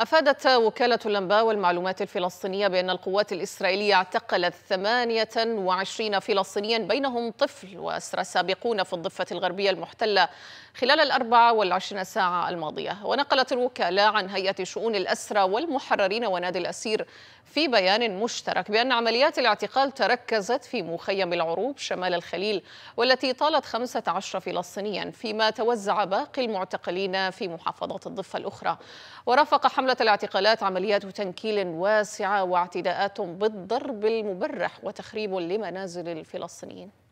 أفادت وكالة الأنباء والمعلومات الفلسطينية بأن القوات الإسرائيلية اعتقلت 28 فلسطينيا بينهم طفل وأسرى سابقون في الضفة الغربية المحتلة خلال الأربعة والعشرين ساعة الماضية ونقلت الوكالة عن هيئة شؤون الأسرى والمحررين ونادي الأسير في بيان مشترك بأن عمليات الاعتقال تركزت في مخيم العروب شمال الخليل والتي طالت 15 فلسطينيا فيما توزع باقي المعتقلين في محافظات الضفة الأخرى ورافق حملة الاعتقالات عمليات تنكيل واسعة واعتداءات بالضرب المبرح وتخريب لمنازل الفلسطينيين